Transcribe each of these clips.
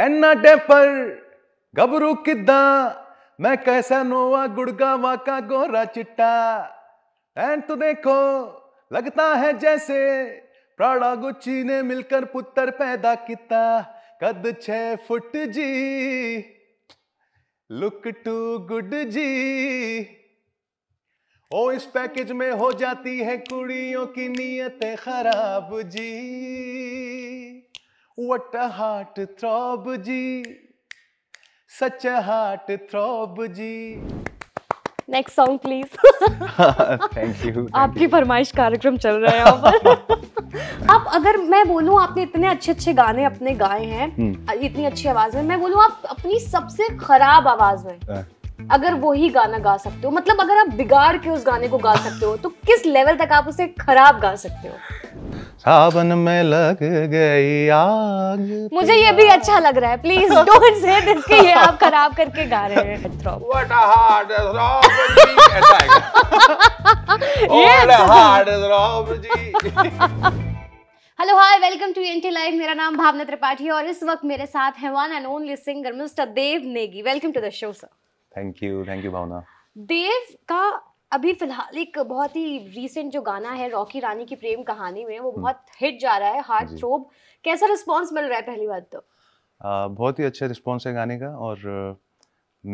एना ਪਰ घबरू कि मैं कैसा नोवा गुड़गा वाका गोरा चिट्टा एन तो देखो लगता है जैसे प्राड़ा गुच्ची ने मिलकर पुत्र पैदा किया कद छे फुट जी लुक टू गुड जी ओ इस पैकेज में हो जाती है कुड़ियों की नीयत खराब जी What a heart throb ji. Such a heart throb ji. Next song please thank you आपकी फरमाइश कार्यक्रम चल रहा है यहाँ पर आप अगर मैं बोलूं आपने इतने अच्छे अच्छे गाने अपने गाए हैं हम्म। इतनी अच्छी आवाज में मैं बोलूं आप अपनी सबसे खराब आवाज में हाँ। अगर वही गाना गा सकते हो मतलब अगर आप बिगाड़ के उस गाने को गा सकते हो तो किस लेवल तक आप उसे खराब गा सकते हो सावन में लग गई आग मुझे ये भी अच्छा लग रहा है प्लीज डोंट से दिस कि ये आप खराब करके गा रहे हैं व्हाट अ हार्ड रॉब ऐसा आएगा व्हाट अ हार्ड रॉब जी hello hi welcome to ENT live मेरा नाम भावना त्रिपाठी और इस वक्त मेरे साथ है one and only singer mister Dev Negi welcome to the show sir thank you thank you Bhavna Dev का अभी फिलहाल एक बहुत ही रीसेंट जो गाना है रॉकी रानी की प्रेम कहानी में वो हम्म। बहुत हिट जा रहा है हार्ट थ्रोब कैसा रिस्पांस मिल रहा है पहली बात तो आ, बहुत ही अच्छा रिस्पांस है गाने का और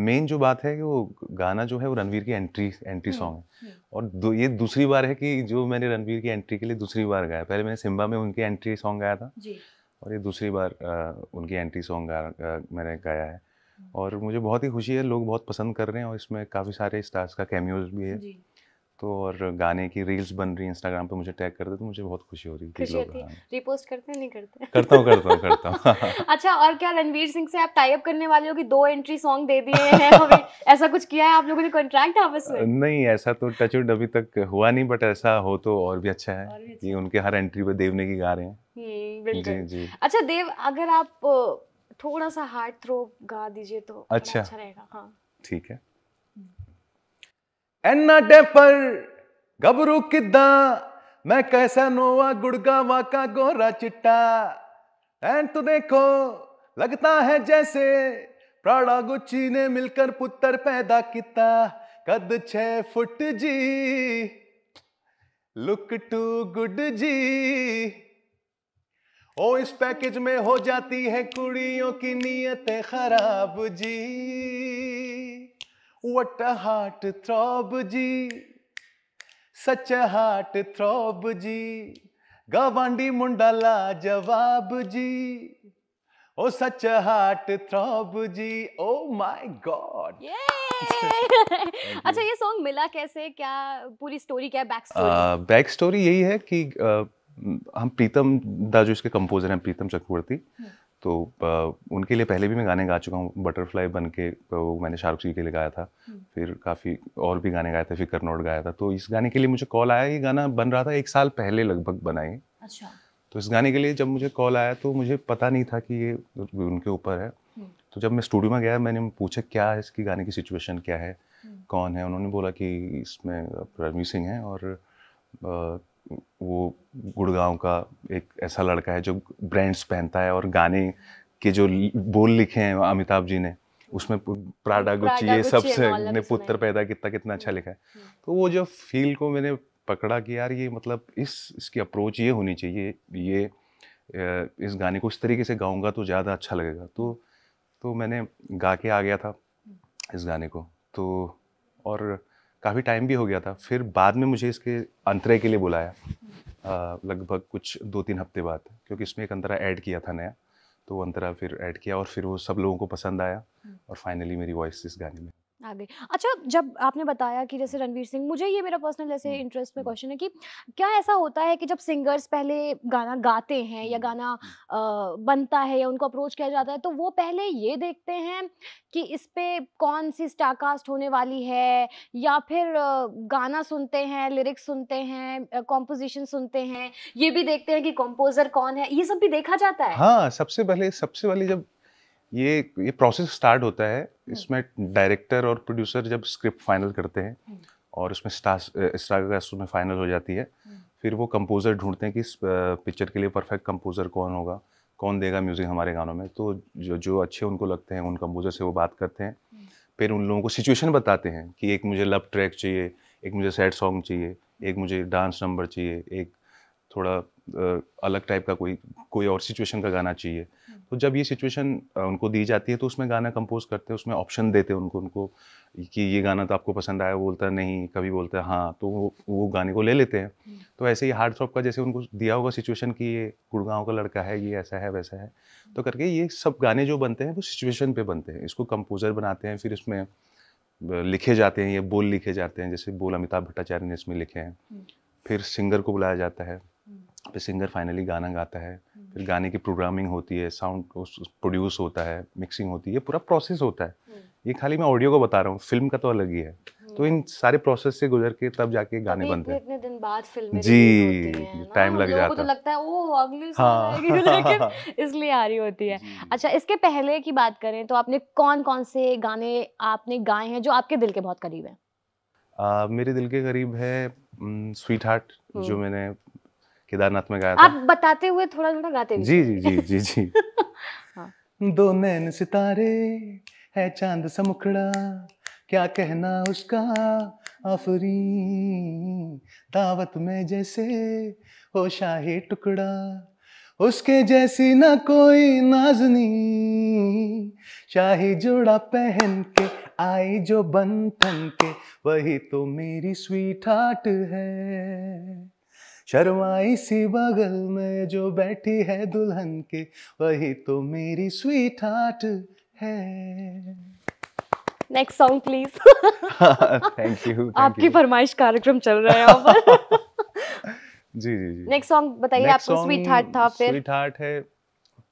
मेन uh, जो बात है कि वो गाना जो है वो रणवीर की एंट्री एंट्री सॉन्ग है हम्म। और दो, ये दूसरी बार है कि जो मैंने रणवीर की एंट्री के लिए दूसरी बार गाया पहले मैंने सिम्बा में उनकी एंट्री सॉन्ग गाया था जी। और ये दूसरी बार आ, uh, उनकी एंट्री सॉन्ग uh, मैंने गाया है और मुझे बहुत ही खुशी है लोग बहुत पसंद कर रहे हैं और इसमें काफ़ी सारे स्टार्स का कैमियोज भी है तो और गाने की रील्स बन रही है इंस्टाग्राम पे मुझे टैग करते तो मुझे बहुत खुशी हो रही खुशी लोग हाँ। रिपोस्ट करते नहीं करते करता हूँ करता हूँ करता हूँ अच्छा और क्या रणवीर सिंह से आप टाई अप करने वाले हो कि दो एंट्री सॉन्ग दे दिए हैं ऐसा कुछ किया है आप लोगों ने कॉन्ट्रैक्ट आपस में नहीं ऐसा तो टचवुड अभी तक हुआ नहीं बट ऐसा हो तो और भी अच्छा है ये अच्छा। उनके हर एंट्री पे देवने की गा रहे हैं हम्म, जी जी अच्छा देव अगर आप थोड़ा सा हार्ट थ्रो गा दीजिए तो अच्छा।, अच्छा, रहेगा हाँ ठीक है ਐਨਾ ਟੈਂਪਰ ਗੱਭਰੂ ਕਿਦਾਂ ਮੈਂ ਕੈਸਾ ਨੋਆ ਗੁੜਗਾਵਾ ਕਾ गोरा चिट्टा एन तो देखो लगता है जैसे प्राणा गुच्ची ने मिलकर पुत्र पैदा किया कद छ फुट जी लुक टू गुड जी ओ इस पैकेज में हो जाती है कुड़ियों की नियत खराब जी वट हार्ट थ्रॉब जी सच हार्ट थ्रॉब जी गवांडी मुंडा ला जवाब जी ओ सच हार्ट थ्रॉब जी ओ माय गॉड अच्छा ये सॉन्ग मिला कैसे क्या पूरी स्टोरी क्या बैक स्टोरी बैक स्टोरी यही है कि uh, हम प्रीतम दा जो इसके कंपोजर हैं प्रीतम चक्रवर्ती हम्म। तो उनके लिए पहले भी मैं गाने गा चुका हूँ बटरफ्लाई बन के वो मैंने शाहरुख जी के लिए गाया था हम्म। फिर काफ़ी और भी गाने गाए थे फिर करनोट गाया था तो इस गाने के लिए मुझे कॉल आया ये गाना बन रहा था एक साल पहले लगभग बनाई अच्छा तो इस गाने के लिए जब मुझे कॉल आया तो मुझे पता नहीं था कि ये उनके ऊपर है हम्म। तो जब मैं स्टूडियो में गया मैंने पूछा क्या है इसकी गाने की सिचुएशन क्या है कौन है उन्होंने बोला कि इसमें रणवीर सिंह हैं और वो गुड़गांव का एक ऐसा लड़का है जो ब्रांड्स पहनता है और गाने के जो बोल लिखे हैं अमिताभ जी ने उसमें प्राडा गुच्ची ये सब से ने पुत्र पैदा कितना कितना अच्छा हम्म। लिखा है हम्म। तो वो जो फील को मैंने पकड़ा कि यार ये मतलब इस इसकी अप्रोच ये होनी चाहिए ये इस गाने को इस तरीके से गाऊंगा तो ज़्यादा अच्छा लगेगा तो हम्म। तो मैंने गा के आ गया था इस गाने को तो और काफ़ी टाइम भी हो गया था फिर बाद में मुझे इसके अंतरे के लिए बुलाया लगभग कुछ दो तीन हफ्ते बाद क्योंकि इसमें एक अंतरा ऐड किया था नया तो वो अंतरा फिर ऐड किया और फिर वो सब लोगों को पसंद आया और फाइनली मेरी वॉइस इस गाने में आगे अच्छा जब आपने बताया कि जैसे रणवीर सिंह मुझे ये मेरा पर्सनल ऐसे इंटरेस्ट हम्म, में क्वेश्चन हम्म। है कि क्या ऐसा होता है कि जब सिंगर्स पहले गाना गाते हैं या हम्म, गाना आ, बनता है या उनको अप्रोच किया जाता है तो वो पहले ये देखते हैं कि इस पर कौन सी स्टारकास्ट होने वाली है या फिर गाना सुनते हैं लिरिक्स सुनते हैं कॉम्पोजिशन सुनते हैं ये भी देखते हैं कि कॉम्पोजर कौन है ये सब भी देखा जाता है हाँ सबसे पहले सबसे पहले जब ये ये प्रोसेस स्टार्ट होता है हम्म। इसमें डायरेक्टर और प्रोड्यूसर जब स्क्रिप्ट फाइनल करते हैं हम्म। और उसमें स्टारकास्ट उसमें फाइनल हो जाती है हम्म। फिर वो कंपोज़र ढूंढते हैं कि इस पिक्चर के लिए परफेक्ट कंपोज़र कौन होगा कौन देगा म्यूज़िक हमारे गानों में तो जो जो अच्छे उनको लगते हैं उन कंपोज़र से वो बात करते हैं फिर उन लोगों को सिचुएशन बताते हैं कि एक मुझे लव ट्रैक चाहिए एक मुझे सैड सॉन्ग चाहिए एक मुझे डांस नंबर चाहिए एक थोड़ा अलग टाइप का कोई कोई और सिचुएशन का गाना चाहिए तो जब ये सिचुएशन उनको दी जाती है तो उसमें गाना कंपोज करते हैं उसमें ऑप्शन देते हैं उनको उनको कि ये गाना तो आपको पसंद आया बोलता है नहीं कभी बोलता है हाँ तो वो वो गाने को ले लेते हैं तो ऐसे ही हार्ड थ्रॉप का जैसे उनको दिया होगा सिचुएशन कि ये गुड़गांव का लड़का है ये ऐसा है वैसा है तो करके ये सब गाने जो बनते हैं वो सिचुएशन पर बनते हैं इसको कंपोज़र बनाते हैं फिर इसमें लिखे जाते हैं ये बोल लिखे जाते हैं जैसे बोल अमिताभ भट्टाचार्य ने इसमें लिखे हैं फिर सिंगर को बुलाया जाता है फिर सिंगर फाइनली गाना गाता है हम्म। फिर गाने की प्रोग्रामिंग होती है साउंड प्रोड्यूस होता है मिक्सिंग होती है पूरा प्रोसेस होता है हम्म। ये खाली मैं ऑडियो को बता रहा हूँ फिल्म का तो अलग ही है हम्म। तो इन सारे प्रोसेस से गुजर के तब जाके गाने बनते हैं इतने दिन बाद फिल्म जी टाइम लग जाता तो है तो लगता है ओ अगले हाँ, तो इसलिए आ रही होती है अच्छा इसके पहले की बात करें तो आपने कौन कौन से गाने आपने गाए हैं जो आपके दिल के बहुत करीब है आ, मेरे दिल के करीब है स्वीट हार्ट जो मैंने केदारनाथ में गाया था आप बताते हुए थोड़ा थोड़ा गाते भी जी जी जी जी जी हाँ। दो नैन सितारे है चांद समुखड़ा क्या कहना उसका आफरी दावत में जैसे हो शाही टुकड़ा उसके जैसी ना कोई नाजनी शाही जोड़ा पहन के आई जो बन के वही तो मेरी स्वीट हार्ट है शर्माई सी बगल में जो बैठी है दुल्हन के वही तो मेरी स्वीट हार्ट है next song please thank you आपकी फरमाइश कार्यक्रम चल रहा है यहाँ पर जी जी जी नेक्स्ट सॉन्ग बताइए आपको स्वीट हार्ट था फिर स्वीट हार्ट है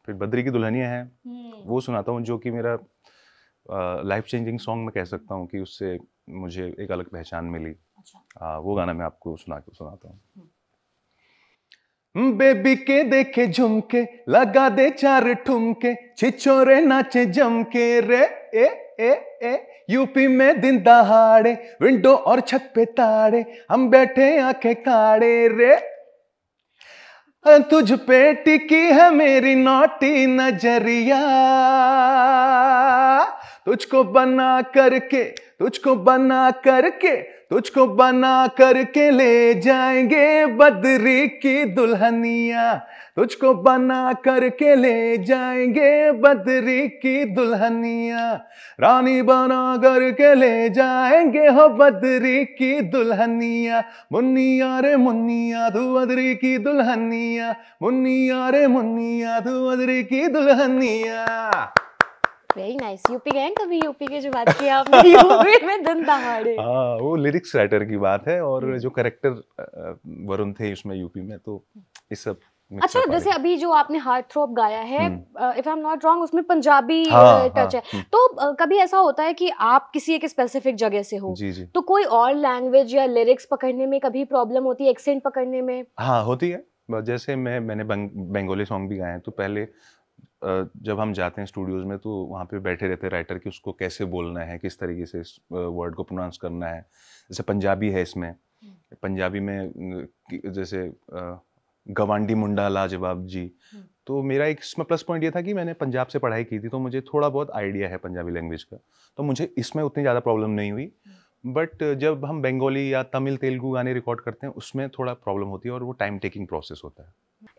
फिर बद्री की दुल्हनिया है हम्म। वो सुनाता हूँ जो कि मेरा लाइफ चेंजिंग सॉन्ग मैं कह सकता हूँ कि उससे मुझे एक अलग पहचान मिली अच्छा। आ, वो गाना मैं आपको सुना के सुनाता हूँ हम्म। हम्म, बेबी के देखे झुमके लगा दे चार ठुमके छिछोरे नाचे जमके रे ए ए ए यूपी में दिन दहाड़े विंडो और छत पे ताड़े हम बैठे आंखें काड़े रे तुझ पे टिकी है मेरी नोटी नजरिया तुझको बना करके तुझको बना करके तुझको बना करके ले जाएंगे बदरी की दुल्हनिया तुझको बना करके ले जाएंगे बदरी की दुल्हनिया रानी बना करके ले जाएंगे हो बदरी की दुल्हनिया मुन्निया रे मुन्निया तू बद्री की दुल्हनिया मुन्निया रे मुन्निया तू बद्री की दुल्हनिया वेरी नाइस यूपी गए कभी यूपी के जो बात की आपने यूपी में दिन दहाड़े हाँ वो लिरिक्स राइटर की बात है और हम्म। जो करेक्टर वरुण थे उसमें यूपी में तो इस सब अच्छा जैसे अभी जो आपने हार्ट थ्रोप गाया है if I am not wrong उसमें पंजाबी टच हाँ, हाँ, है हम्म। तो कभी ऐसा होता है कि आप किसी एक स्पेसिफिक जगह से हो जी जी तो कोई और लैंग्वेज या लिरिक्स पकड़ने में कभी प्रॉब्लम होती है एक्सेंट पकड़ने में हाँ होती है जैसे मैं मैंने बंग, बंगाली सॉन्ग भी गाए हैं तो पहले जब हम जाते हैं स्टूडियोज़ में तो वहाँ पे बैठे रहते हैं राइटर कि उसको कैसे बोलना है किस तरीके से इस वर्ड को प्रोनाउंस करना है जैसे पंजाबी है इसमें हम्म। पंजाबी में जैसे गवांडी मुंडा लाजवाब जी हम्म। तो मेरा एक इसमें प्लस पॉइंट ये था कि मैंने पंजाब से पढ़ाई की थी तो मुझे थोड़ा बहुत आइडिया है पंजाबी लैंग्वेज का तो मुझे इसमें उतनी ज़्यादा प्रॉब्लम नहीं हुई हम्म। बट जब हम बंगाली या तमिल तेलुगु गाने रिकॉर्ड करते हैं उसमें थोड़ा प्रॉब्लम होती है और वो टाइम टेकिंग प्रोसेस होता है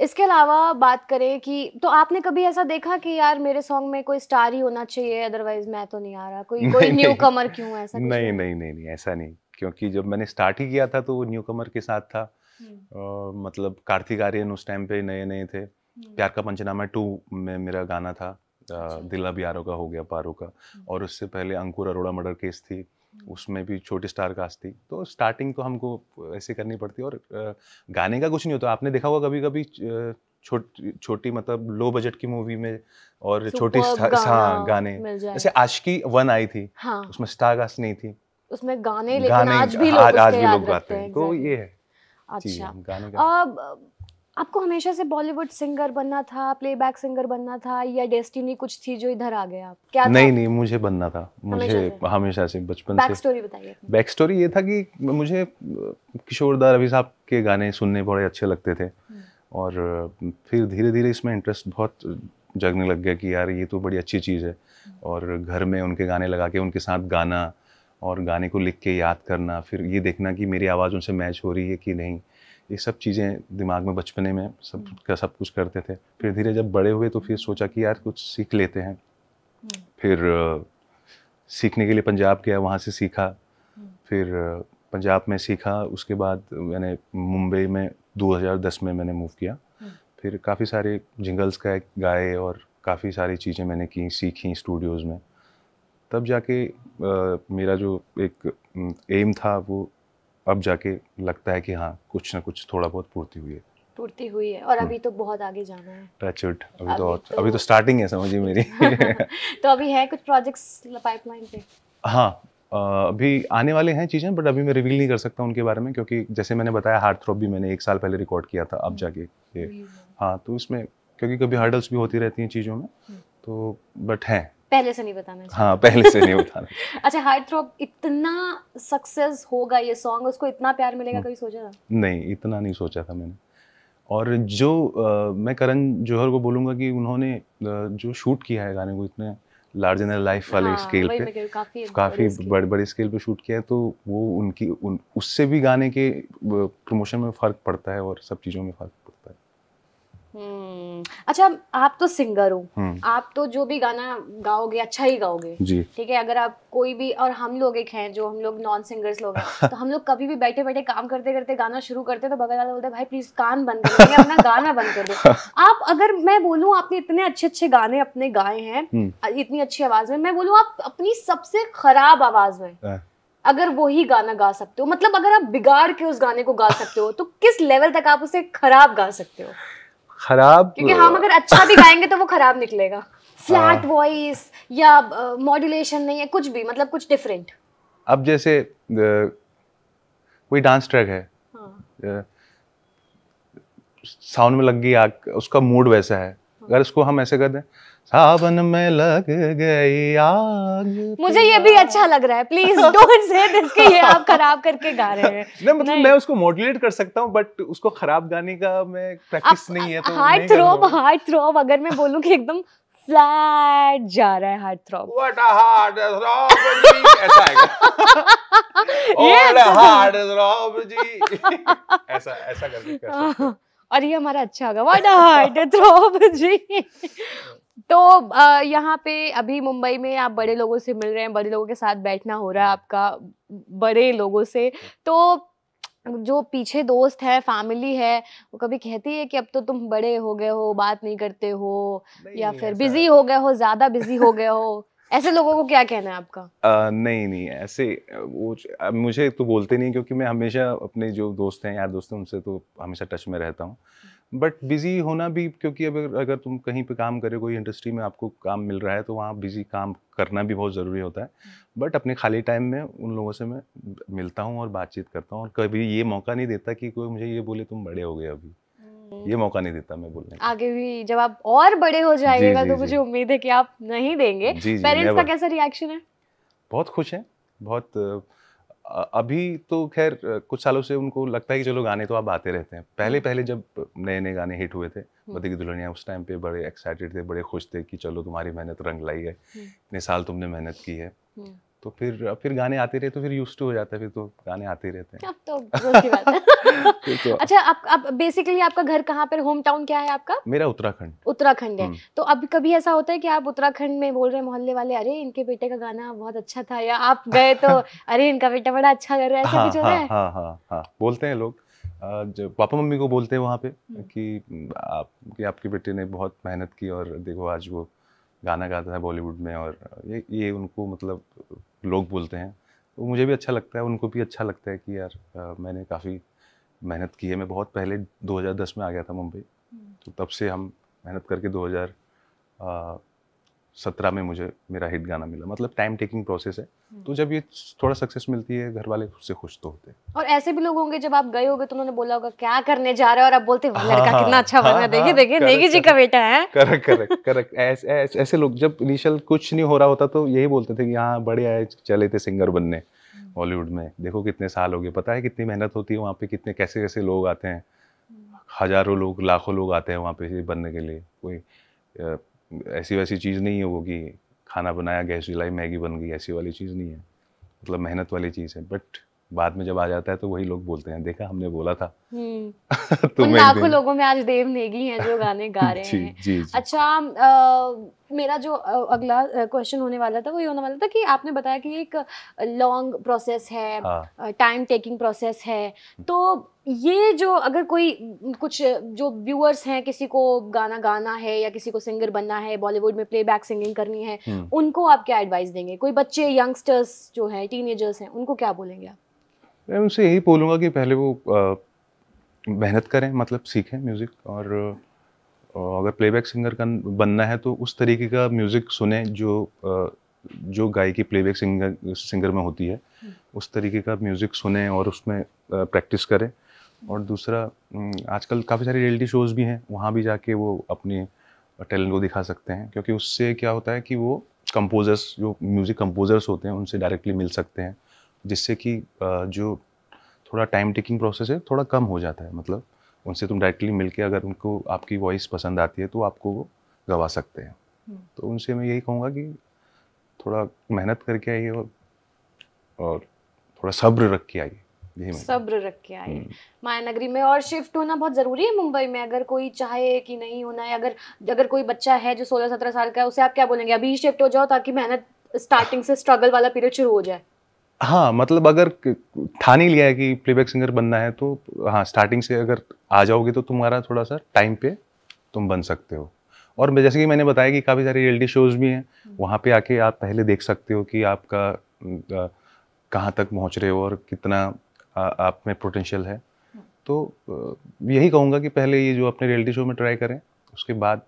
इसके अलावा बात करें कि तो आपने कभी ऐसा देखा कि यार मेरे सॉन्ग में कोई स्टार ही होना चाहिए अदरवाइज मैं तो नहीं आ रहा कोई कोई न्यू कमर क्यों ऐसा नहीं, नहीं नहीं नहीं नहीं ऐसा नहीं क्योंकि जब मैंने स्टार्ट ही किया था तो वो न्यू कमर के साथ था आ, हम्म। मतलब कार्तिक आर्यन उस टाइम पे नए नए थे हम्म। प्यार का पंचनामा टू में मेरा गाना था अच्छा। दिल अब यारों का हो गया पारो का हम्म। और उससे पहले अंकुर अरोड़ा मर्डर केस थी उसमें भी छोटे स्टार कास्ट थी तो स्टार्टिंग तो हमको ऐसे करनी पड़ती और गाने का कुछ नहीं होता आपने देखा होगा कभी कभी छोटी छोटी मतलब लो बजट की मूवी में और छोटी हाँ गाने जैसे आशिकी वन आई थी हाँ। उसमें स्टार कास्ट नहीं थी उसमें गाने लेकिन गाने, आज भी लोग आज, आज भी लोग गाते हैं तो ये है अच्छा अब आपको हमेशा से बॉलीवुड सिंगर बनना था प्लेबैक सिंगर बनना था या डेस्टिनी कुछ थी जो इधर आ गया आप क्या नहीं था? नहीं मुझे बनना था मुझे हमेशा से बचपन से स्टोरी बताइए बैक स्टोरी ये था कि मुझे किशोरदा रवि साहब के गाने सुनने बड़े अच्छे लगते थे हम्म। और फिर धीरे धीरे इसमें इंटरेस्ट बहुत जगने लग गया कि यार ये तो बड़ी अच्छी चीज़ है हम्म। और घर में उनके गाने लगा के उनके साथ गाना और गाने को लिख के याद करना फिर ये देखना कि मेरी आवाज़ उनसे मैच हो रही है कि नहीं ये सब चीज़ें दिमाग में बचपने में सब हम्म। का सब कुछ करते थे फिर धीरे जब बड़े हुए तो फिर सोचा कि यार कुछ सीख लेते हैं हम्म। फिर सीखने के लिए पंजाब गया वहाँ से सीखा हम्म। फिर पंजाब में सीखा उसके बाद मैंने मुंबई में 2010 में मैंने मूव किया फिर काफ़ी सारे जिंगल्स का गाए और काफ़ी सारी चीज़ें मैंने की सीखी स्टूडियोज़ में तब जाके आ, मेरा जो एक एम था वो अब जाके लगता है कि हाँ कुछ ना कुछ थोड़ा बहुत पूर्ति हुई है पूर्ति हुई है और अभी हम्म। तो बहुत आगे जाना है टचवुड अभी, अभी तो, तो अभी तो स्टार्टिंग है समझिए मेरी तो अभी है कुछ प्रोजेक्ट्स पाइपलाइन पे हाँ अभी आने वाले हैं चीज़ें बट अभी मैं रिवील नहीं कर सकता उनके बारे में क्योंकि जैसे मैंने बताया हार्ट थ्रॉप भी मैंने एक साल पहले रिकॉर्ड किया था अब हम्म। जाके ये हाँ तो इसमें क्योंकि कभी हर्डल्स भी होती रहती हैं चीज़ों में हम्म। तो बट हैं पहले से नहीं बताना हाँ पहले से नहीं बताना अच्छा हार्ट थ्रॉप इतना सक्सेस होगा ये सॉन्ग उसको इतना प्यार मिलेगा कभी सोचा था नहीं इतना नहीं सोचा था मैंने और जो आ, मैं करण जौहर को बोलूंगा कि उन्होंने जो शूट किया है गाने को इतने लार्ज एंड लाइफ वाले हाँ, स्केल पे काफ़ी, काफ़ी बड़े बड़े स्केल पे शूट किया है तो वो उनकी उन, उससे भी गाने के प्रमोशन में फ़र्क पड़ता है और सब चीज़ों में फ़र्क हम्म। अच्छा आप तो सिंगर हो हम्म। आप तो जो भी गाना गाओगे अच्छा ही गाओगे ठीक है अगर आप कोई भी और हम लोग एक हैं जो हम लोग नॉन सिंगर्स लोग हैं तो हम लोग कभी भी बैठे बैठे काम करते करते गाना शुरू करते तो बगल वाला बोलते भाई प्लीज कान बंद कर दो अपना गाना बंद कर दो आप अगर मैं बोलूँ आपने इतने अच्छे अच्छे गाने अपने गाए हैं हम्म। इतनी अच्छी आवाज में मैं बोलूँ आप अपनी सबसे खराब आवाज में हाँ। अगर वो ही गाना गा सकते हो मतलब अगर आप बिगाड़ के उस गाने को गा सकते हो तो किस लेवल तक आप उसे खराब गा सकते हो खराब क्योंकि हम अगर अच्छा भी गाएंगे तो वो खराब निकलेगा फ्लैट वॉइस हाँ। या मॉड्यूलेशन नहीं है कुछ भी मतलब कुछ डिफरेंट अब जैसे कोई डांस ट्रैक है साउंड हाँ। में लग गई आग उसका मूड वैसा है हाँ। अगर इसको हम ऐसे कर दें सावन में लग गई आग मुझे ये भी अच्छा लग रहा है प्लीज डोंट से दिस कि ये आप खराब करके गा रहे हैं नहीं मतलब नहीं। मैं उसको मॉड्यूलेट कर सकता हूँ बट उसको खराब गाने का मैं प्रैक्टिस नहीं है तो हार्ट थ्रोब हार्ट थ्रोब अगर मैं बोलूँ कि एकदम फ्लैट जा रहा है heart throb what a heart throb ऐसा आएगा ये अ हार्ट थ्रोब जी ऐसा ऐसा करके कर सकते हैं और ये हमारा अच्छा होगा व्हाट तो जी तो यहाँ पे अभी मुंबई में आप बड़े लोगों से मिल रहे हैं बड़े लोगों के साथ बैठना हो रहा है आपका बड़े लोगों से तो जो पीछे दोस्त है फैमिली है वो कभी कहती है कि अब तो तुम बड़े हो गए हो बात नहीं करते हो या फिर बिजी हो गए हो ज्यादा बिजी हो गए हो ऐसे लोगों को क्या कहना है आपका नहीं नहीं ऐसे वो मुझे तो बोलते नहीं क्योंकि मैं हमेशा अपने जो दोस्त हैं यार दोस्त हैं उनसे तो हमेशा टच में रहता हूँ बट बिज़ी होना भी क्योंकि अगर अगर तुम कहीं पे काम करे कोई इंडस्ट्री में आपको काम मिल रहा है तो वहाँ बिज़ी काम करना भी बहुत ज़रूरी होता है बट अपने खाली टाइम में उन लोगों से मैं मिलता हूँ और बातचीत करता हूँ और कभी ये मौका नहीं देता कि कोई मुझे ये बोले तुम बड़े हो गए अभी ये मौका नहीं देता मैं बोलने आगे भी जब आप और बड़े हो जाएगा तो मुझे उम्मीद है कि आप नहीं देंगे पेरेंट्स का कैसा रिएक्शन है बहुत खुश है बहुत अभी तो खैर कुछ सालों से उनको लगता है कि चलो गाने तो आप आते रहते हैं पहले हम्म। पहले जब नए नए गाने हिट हुए थे पति हम्म। की दुल्हनिया उस टाइम पे बड़े एक्साइटेड थे बड़े खुश थे कि चलो तुम्हारी मेहनत रंग लाई है हम्म। इतने साल तुमने मेहनत की है तो फिर फिर गाने आते रहे तो फिर यूज टू हो जाता है फिर तो गाने आते रहते हैं तो बात है तो अच्छा आप आप बेसिकली आपका घर कहाँ पर होम टाउन क्या है आपका मेरा उत्तराखंड उत्तराखंड है हम्म। तो अब कभी ऐसा होता है कि आप उत्तराखंड में बोल रहे मोहल्ले वाले अरे इनके बेटे का गाना बहुत अच्छा था या आप गए तो अरे इनका बेटा बड़ा अच्छा कर रहा है ऐसा हाँ, कुछ हो रहा है हाँ, हाँ हाँ बोलते हैं लोग जब पापा मम्मी को बोलते हैं वहाँ पे हम्म। कि आप कि आपके बेटे ने बहुत मेहनत की और देखो आज वो गाना गाता है बॉलीवुड में और ये ये उनको मतलब लोग बोलते हैं तो मुझे भी अच्छा लगता है उनको भी अच्छा लगता है कि यार आ, मैंने काफ़ी मेहनत की है मैं बहुत पहले 2010 में आ गया था मुंबई हम्म। तो तब से हम मेहनत करके 2000 सत्रह में मुझे मेरा हिट गाना मिला मतलब टाइम टेकिंग प्रोसेस है हम्म। तो जब ये थोड़ा सक्सेस मिलती है घर वाले उससे खुश तो होते हैं और ऐसे भी लोग होंगे जब आप गए होगे तो उन्होंने बोला होगा क्या करने जा रहे हो और आप बोलते हैं लड़का हाँ, कितना अच्छा हाँ, बना हाँ, देखिए देखिए नेगी जी का बेटा है करेक्ट करेक्ट करेक्ट ऐसे ऐसे लोग जब इनिशियल कुछ नहीं हो रहा होता तो यही बोलते थे कि हाँ बड़े आए चले थे सिंगर बनने बॉलीवुड हम्म। में देखो कितने साल हो गए पता है कितनी मेहनत होती है वहाँ पे कितने कैसे कैसे लोग आते हैं हम्म। हजारों लोग लाखों लोग आते हैं वहाँ पे बनने के लिए कोई ऐसी वैसी चीज़ नहीं है वो कि खाना बनाया गैस जलाई मैगी बन गई ऐसी वाली चीज़ नहीं है मतलब मेहनत वाली चीज़ है बट बाद में जब आ जाता है तो वही लोग बोलते हैं देखा हमने बोला था हम्म। तो लाखों लोगों में आज देव नेगी हैं जो गाने गा रहे हैं अच्छा आ, मेरा जो अगला क्वेश्चन होने वाला था वो ये होने वाला था कि आपने बताया कि एक लॉन्ग प्रोसेस है टाइम टेकिंग प्रोसेस है तो ये जो अगर कोई कुछ जो व्यूअर्स हैं किसी को गाना गाना है या किसी को सिंगर बनना है बॉलीवुड में प्लेबैक सिंगिंग करनी है हम्म। उनको आप क्या एडवाइस देंगे कोई बच्चे यंगस्टर्स जो हैं टीनेजर्स हैं उनको क्या बोलेंगे आप मैं उनसे यही बोलूँगा कि पहले वो मेहनत करें मतलब सीखें म्यूज़िक और अगर प्लेबैक सिंगर का बनना है तो उस तरीके का म्यूज़िक सुने जो जो गायकी प्लेबैक सिंगर सिंगर में होती है उस तरीके का म्यूज़िक सुने और उसमें प्रैक्टिस करें और दूसरा आजकल काफ़ी सारे रियलिटी शोज़ भी हैं वहाँ भी जाके वो अपने टैलेंट को दिखा सकते हैं क्योंकि उससे क्या होता है कि वो कंपोज़र्स जो म्यूज़िक कंपोज़र्स होते हैं उनसे डायरेक्टली मिल सकते हैं जिससे कि जो थोड़ा टाइम टेकिंग प्रोसेस है थोड़ा कम हो जाता है मतलब उनसे तुम डायरेक्टली मिलके अगर उनको आपकी वॉइस पसंद आती है तो आपको वो गवा सकते हैं हम्म। तो उनसे मैं यही कहूँगा कि थोड़ा मेहनत करके आइए और और थोड़ा सब्र रख के आइए सब्र रख के आइए हम्म। माया नगरी में और शिफ्ट होना बहुत जरूरी है मुंबई में अगर कोई चाहे कि नहीं होना है अगर अगर कोई बच्चा है जो सोलह सत्रह साल का है उसे आप क्या बोलेंगे अभी शिफ्ट हो जाओ ताकि मेहनत स्टार्टिंग से स्ट्रगल वाला पीरियड शुरू हो जाए हाँ मतलब अगर ठान ही लिया है कि प्लेबैक सिंगर बनना है तो हाँ स्टार्टिंग से अगर आ जाओगे तो तुम्हारा थोड़ा सा टाइम पे तुम बन सकते हो और जैसे कि मैंने बताया कि काफ़ी सारे रियलिटी शोज भी हैं वहाँ पे आके आप पहले देख सकते हो कि आपका कहाँ तक पहुँच रहे हो और कितना आ, आप में पोटेंशियल है तो यही कहूँगा कि पहले ये जो अपने रियलिटी शो में ट्राई करें उसके बाद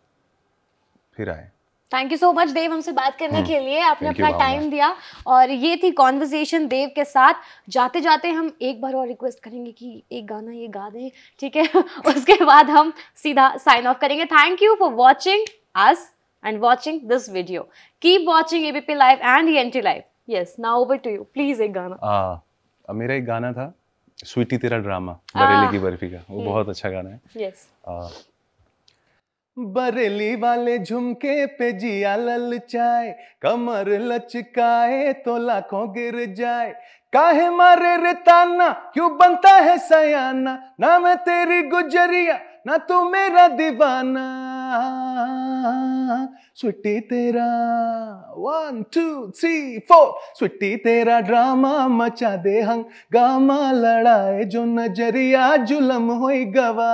फिर आएँ thank you so much Dev हमसे बात करने हम्म। के लिए आपने अपना टाइम दिया और ये थी कॉन्वर्जेशन देव के साथ जाते जाते हम एक बार और रिक्वेस्ट करेंगे कि एक गाना ये गा दें ठीक है उसके बाद हम सीधा साइन ऑफ करेंगे thank you for watching us and watching this video keep watching ABP live and E N T live yes ना ओवर टू यू प्लीज एक गाना आ, मेरा एक गाना था स्वीटी तेरा ड्रामा बरेली की बर्फी का वो हम्म। बहुत अच्छा गाना है यस yes. बरेली वाले झुमके पे जिया ललचाए कमर लचकाए तो लाखों गिर जाए काहे मारे रे ताना क्यों बनता है सयाना ना मैं तेरी गुजरिया ना तू मेरा दीवाना स्विटी तेरा one two three four sweety तेरा ड्रामा मचा दे हंगामा लड़ाए जो नजरिया जुलम हो गवा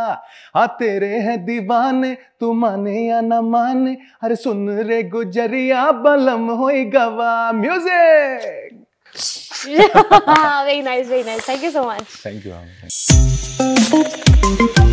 आ तेरे है दीवाने तू माने या ना माने अरे सुन रे गुजरिया बलम हो गवा music very nice, very nice. Thank you so much. Thank you. Thank you.